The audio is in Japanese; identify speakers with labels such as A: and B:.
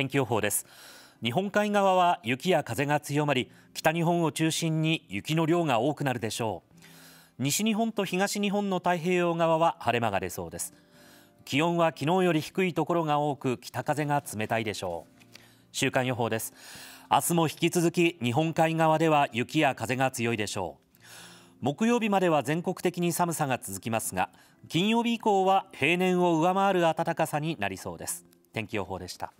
A: 天気予報です日本海側は雪や風が強まり北日本を中心に雪の量が多くなるでしょう西日本と東日本の太平洋側は晴れ間が出そうです気温は昨日より低いところが多く北風が冷たいでしょう週間予報です明日も引き続き日本海側では雪や風が強いでしょう木曜日までは全国的に寒さが続きますが金曜日以降は平年を上回る暖かさになりそうです天気予報でした